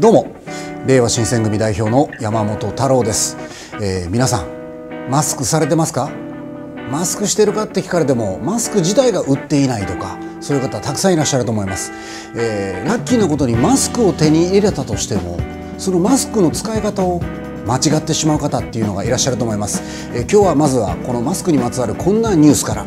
どうも令和新選組代表の山本太郎です、えー、皆さんマスクされてますかマスクしてるかって聞かれてもマスク自体が売っていないとかそういう方たくさんいらっしゃると思います、えー、ラッキーなことにマスクを手に入れたとしてもそのマスクの使い方を間違ってしまう方っていうのがいらっしゃると思います、えー、今日はまずはこのマスクにまつわるこんなニュースから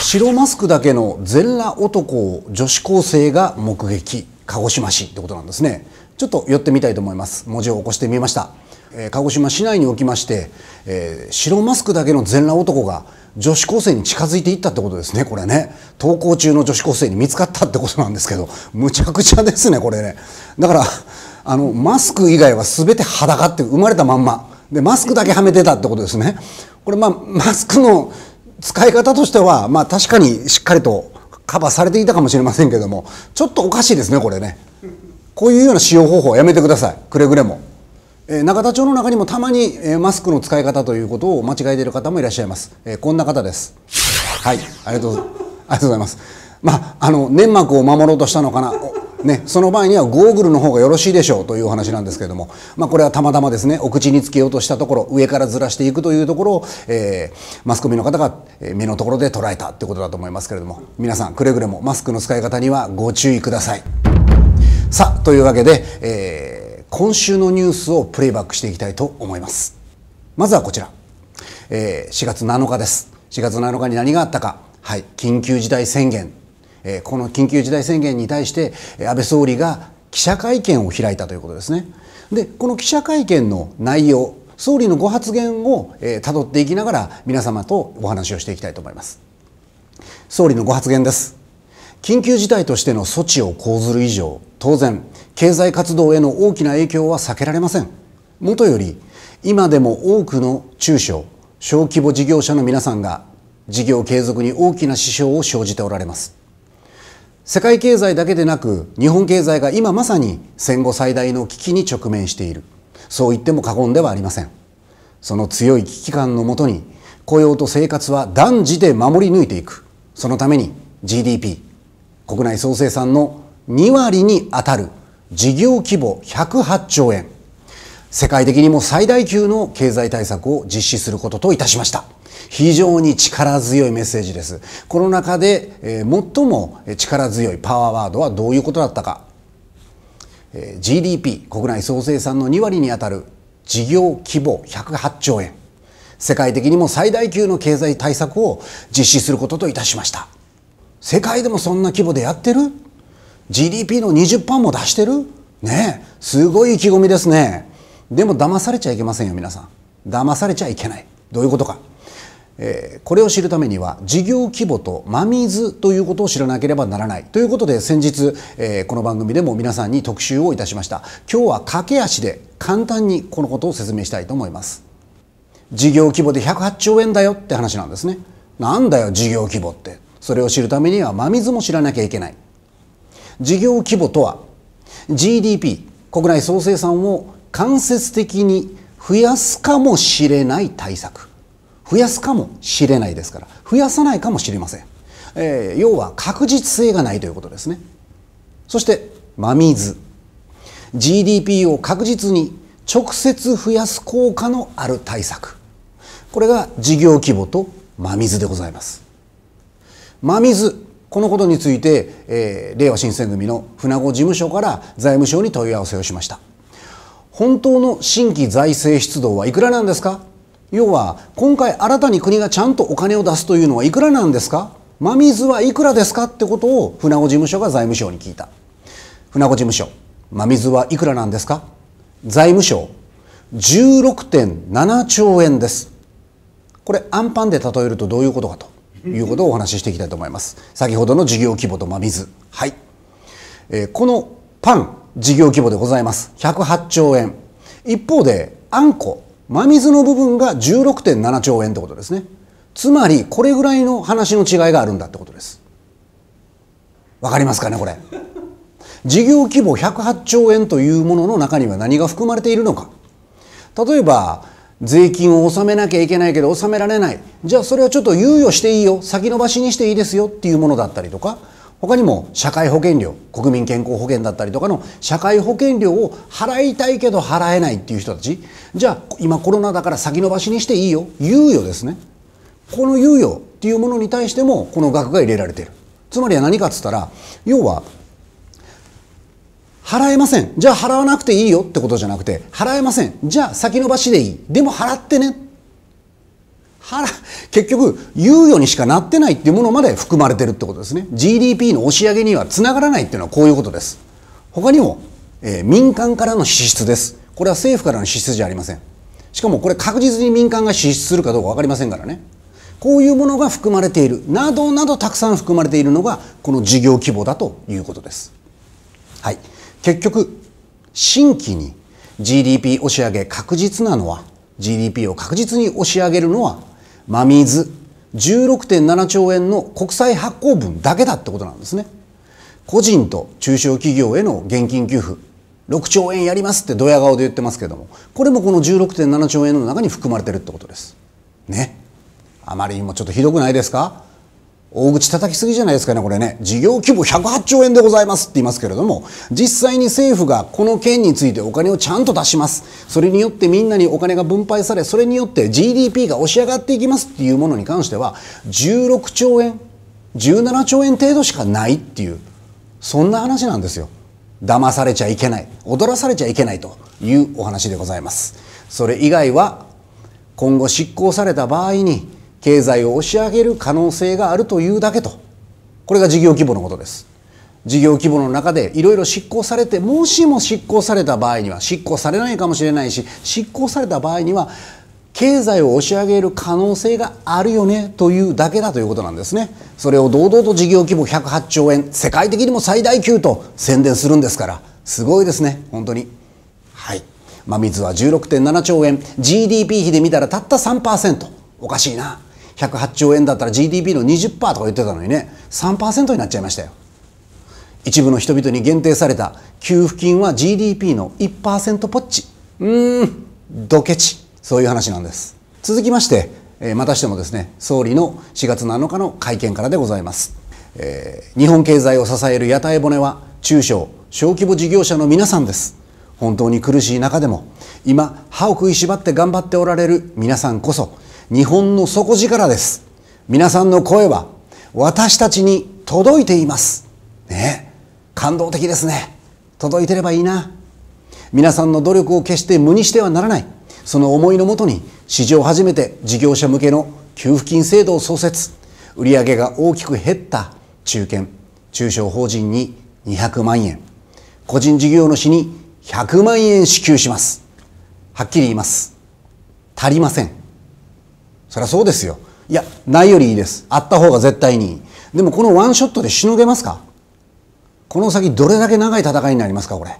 白マスクだけの全裸男を女子高生が目撃鹿児島市ってことなんですねちょっと寄ってみたいと思います文字を起こしてみました、えー、鹿児島市内におきまして、えー、白マスクだけの全裸男が女子高生に近づいていったってことですねこれね登校中の女子高生に見つかったってことなんですけどむちゃくちゃですねこれねだからあのマスク以外は全て裸って生まれたまんまでマスクだけはめてたってことですねこれまあマスクの使い方としてはまあ確かにしっかりとカバーされていたかもしれませんけどもちょっとおかしいですねこれね。こういうような使用方法はやめてくださいくれぐれも、えー、田町の中にもたまに、えマスクの使い方ということを間違えている方もいらっしゃいます、えこんな方ですはいありがとうありがとうございますまああの粘膜を守ろうとしたのかなね、その場合にはゴーグルの方がよろしいでしょうというお話なんですけれども、まあ、これはたまたまですねお口につけようとしたところ上からずらしていくというところを、えー、マスコミの方が目のところで捉えたってことだと思いますけれども皆さんくれぐれもマスクの使い方にはご注意ください。さあというわけで、えー、今週のニュースをプレイバックしていきたいと思いますまずはこちら、えー、4月7日です4月7日に何があったかはい緊急事態宣言、えー、この緊急事態宣言に対して安倍総理が記者会見を開いたということですねでこの記者会見の内容総理のご発言をたど、えー、っていきながら皆様とお話をしていきたいと思います総理のご発言です緊急事態としての措置を講ずる以上当然経済活動への大きな影響は避けられませんもとより今でも多くの中小小規模事業者の皆さんが事業継続に大きな支障を生じておられます世界経済だけでなく日本経済が今まさに戦後最大の危機に直面しているそう言っても過言ではありませんその強い危機感のもとに雇用と生活は断じて守り抜いていくそのために GDP 国内総生産の2割に当たる事業規模108兆円世界的にも最大級の経済対策を実施することといたしました非常に力強いメッセージですこの中で、え最も力強いパワーワードはどういうことだったか、え GDP 国内総生産の2割にあたる事業規模108兆円世界的にも最大級の経済対策を実施することといたしました世界でもそんな規模でやってる GDP の20%も出してるねえすごい意気込みですねでも騙されちゃいけませんよ皆さん騙されちゃいけないどういうことか、えー、これを知るためには事業規模と真水ということを知らなければならないということで先日、えー、この番組でも皆さんに特集をいたしました今日は駆け足で簡単にこのことを説明したいと思います事業規模で108兆円だよって話なんですねなんだよ事業規模ってそれを知るためには真水も知らなきゃいけない事業規模とは GDP 国内総生産を間接的に増やすかもしれない対策増やすかもしれないですから増やさないかもしれません、えー、要は確実性がないということですねそして真水 GDP を確実に直接増やす効果のある対策これが事業規模と真水でございます真水このことについて、えー、令和新選組の船子事務所から財務省に問い合わせをしました本当の新規財政出動はいくらなんですか要は今回新たに国がちゃんとお金を出すというのはいくらなんですか真水はいくらですかってことを船子事務所が財務省に聞いた船子事務所真水はいくらなんですか財務省16.7兆円ですこれアンパンで例えるとどういうことかということをお話ししていきたいと思います。先ほどの事業規模と真水。はい。えー、このパン、事業規模でございます。108兆円。一方で、あんこ、真水の部分が16.7兆円ってことですね。つまり、これぐらいの話の違いがあるんだってことです。わかりますかね、これ。事業規模108兆円というものの中には何が含まれているのか。例えば、税金を納めなきゃいけないけど納められないじゃあそれはちょっと猶予していいよ先延ばしにしていいですよっていうものだったりとか他にも社会保険料国民健康保険だったりとかの社会保険料を払いたいけど払えないっていう人たちじゃあ今コロナだから先延ばしにしていいよ猶予ですねこの猶予っていうものに対してもこの額が入れられてるつまりは何かっつったら要は払えませんじゃあ払わなくていいよってことじゃなくて払えませんじゃあ先延ばしでいいでも払ってね払結局猶予にしかなってないっていうものまで含まれてるってことですね GDP の押し上げにはつながらないっていうのはこういうことです他にも、えー、民間からの支出ですこれは政府からの支出じゃありませんしかもこれ確実に民間が支出するかどうか分かりませんからねこういうものが含まれているなどなどたくさん含まれているのがこの事業規模だということですはい結局新規に GDP 押し上げ確実なのは GDP を確実に押し上げるのは真水16.7兆円の国債発行分だけだってことなんですね。個人と中小企業への現金給付6兆円やりますってドヤ顔で言ってますけどもこれもこの16.7兆円の中に含まれてるってことです。ね。あまりにもちょっとひどくないですか大口叩きすぎじゃないですかねこれね事業規模108兆円でございますって言いますけれども実際に政府がこの件についてお金をちゃんと出しますそれによってみんなにお金が分配されそれによって GDP が押し上がっていきますっていうものに関しては16兆円17兆円程度しかないっていうそんな話なんですよ騙されちゃいけない踊らされちゃいけないというお話でございますそれ以外は今後執行された場合に経済を押し上げる可能性があるというだけとこれが事業規模のことです事業規模の中でいろいろ執行されてもしも執行された場合には執行されないかもしれないし執行された場合には経済を押し上げる可能性があるよねというだけだということなんですねそれを堂々と事業規模108兆円世界的にも最大級と宣伝するんですからすごいですね本当にはい真水は16.7兆円 GDP 比で見たらたった3%おかしいな108兆円だったら GDP の20%とか言ってたのにね3%になっちゃいましたよ一部の人々に限定された給付金は GDP の1%ポッチうーんドケチそういう話なんです続きまして、えまたしてもですね総理の4月7日の会見からでございます、えー、日本経済を支える屋台骨は中小小規模事業者の皆さんです本当に苦しい中でも今歯を食いしばって頑張っておられる皆さんこそ日本の底力です皆さんの声は私たちに届いていますね感動的ですね届いてればいいな皆さんの努力を決して無にしてはならないその思いのもとに史上初めて事業者向けの給付金制度を創設売上が大きく減った中堅中小法人に200万円個人事業主に100万円支給しますはっきり言います足りませんそりゃそうですよいやないよりいいですあった方が絶対にいいでもこのワンショットでしのげますかこの先どれだけ長い戦いになりますかこれ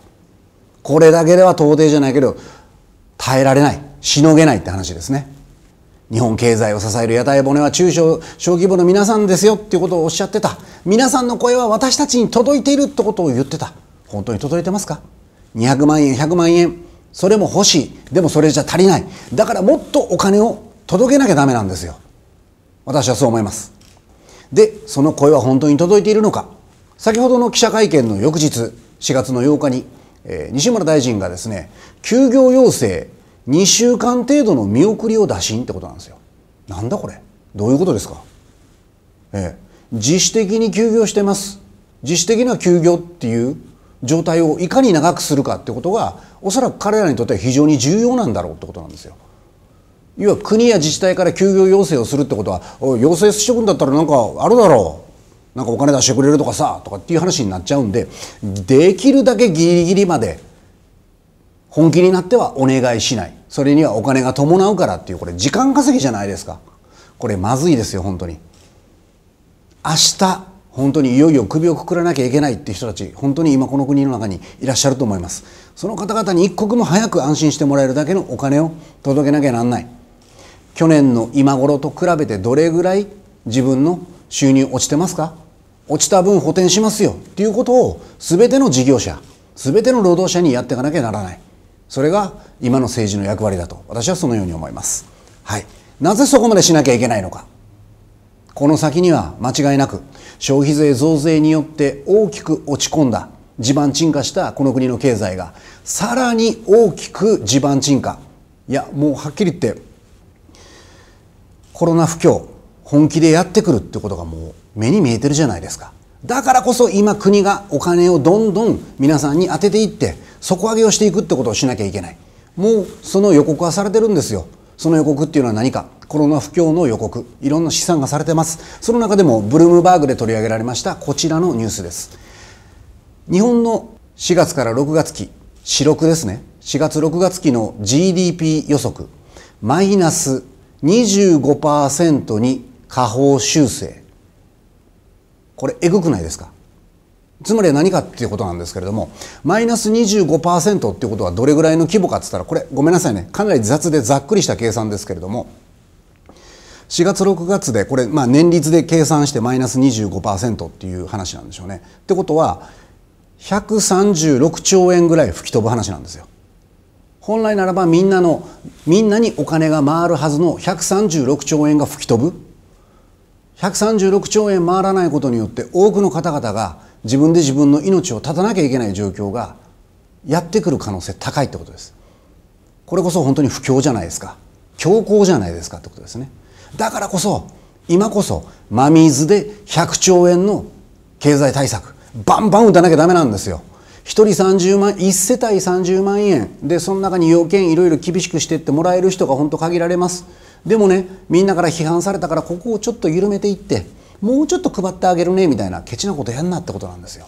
これだけでは到底じゃないけど耐えられないしのげないって話ですね日本経済を支える屋台骨は中小小規模の皆さんですよっていうことをおっしゃってた皆さんの声は私たちに届いているってことを言ってた本当に届いてますか200万円100万円それも欲しいでもそれじゃ足りないだからもっとお金を届けなきゃダメなんですよ私はそう思いますでその声は本当に届いているのか先ほどの記者会見の翌日4月の8日に、えー、西村大臣がですね休業要請2週間程度の見送りを打診ってことなんですよなんだこれどういうことですかえー、自主的に休業してます自主的な休業っていう状態をいかに長くするかってことがおそらく彼らにとっては非常に重要なんだろうってことなんですよ要は国や自治体から休業要請をするってことは要請してくんだったらなんかあるだろうなんかお金出してくれるとかさとかっていう話になっちゃうんでできるだけギリギリまで本気になってはお願いしないそれにはお金が伴うからっていうこれ時間稼ぎじゃないですかこれまずいですよ本当に明日本当にいよいよ首をくくらなきゃいけないって人たち本当に今この国の中にいらっしゃると思いますその方々に一刻も早く安心してもらえるだけのお金を届けなきゃなんない去年の今頃と比べてどれぐらい自分の収入落ちてますか落ちた分補填しますよっていうことを全ての事業者全ての労働者にやっていかなきゃならないそれが今の政治の役割だと私はそのように思います、はい、なぜそこまでしなきゃいけないのかこの先には間違いなく消費税増税によって大きく落ち込んだ地盤沈下したこの国の経済がさらに大きく地盤沈下いやもうはっきり言ってコロナ不況本気でやってくるってことがもう目に見えてるじゃないですかだからこそ今国がお金をどんどん皆さんに当てていって底上げをしていくってことをしなきゃいけないもうその予告はされてるんですよその予告っていうのは何かコロナ不況の予告いろんな試算がされてますその中でもブルームバーグで取り上げられましたこちらのニュースです日本の4月から6月期4、6ですね4月6月期の GDP 予測マイナス25%に下方修正これえぐくないですかつまりは何かっていうことなんですけれどもマイナス25%っていうことはどれぐらいの規模かっつったらこれごめんなさいねかなり雑でざっくりした計算ですけれども4月6月でこれ、まあ、年率で計算してマイナス25%っていう話なんでしょうね。ってことは136兆円ぐらい吹き飛ぶ話なんですよ。本来ならばみんなのみんなにお金が回るはずの136兆円が吹き飛ぶ136兆円回らないことによって多くの方々が自分で自分の命を絶たなきゃいけない状況がやってくる可能性高いってことですこれこそ本当に不況じゃないですか強行じゃないですかってことですねだからこそ今こそ真水で100兆円の経済対策バンバン打たなきゃダメなんですよ1人30万1世帯30万円でその中に要件いろいろ厳しくしてってもらえる人が本当限られますでもねみんなから批判されたからここをちょっと緩めていってもうちょっと配ってあげるねみたいなケチなことやんなってことなんですよ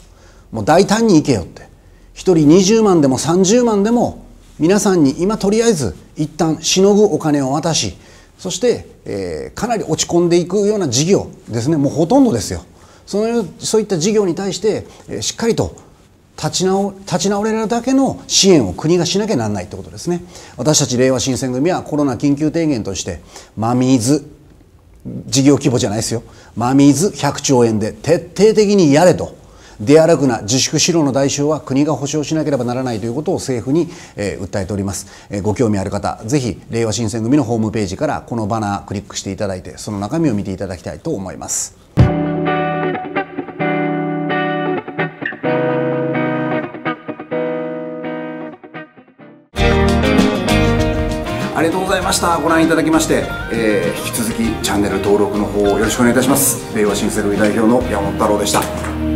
もう大胆にいけよって1人20万でも30万でも皆さんに今とりあえず一旦しのぐお金を渡しそして、えー、かなり落ち込んでいくような事業ですねもうほとんどですよそのそういった事業に対して、えー、しっかりと立ち直立ち直れるだけの支援を国がしなきゃならないってことですね私たちれいわ新選組はコロナ緊急提言として真水事業規模じゃないですよ真水100兆円で徹底的にやれと出歩くな自粛しろの代償は国が保障しなければならないということを政府に、えー、訴えております、えー、ご興味ある方ぜひ令和新選組のホームページからこのバナークリックしていただいてその中身を見ていただきたいと思いますましたご覧いただきまして、えー、引き続きチャンネル登録の方をよろしくお願いいたします令和新世代代表の山本太郎でした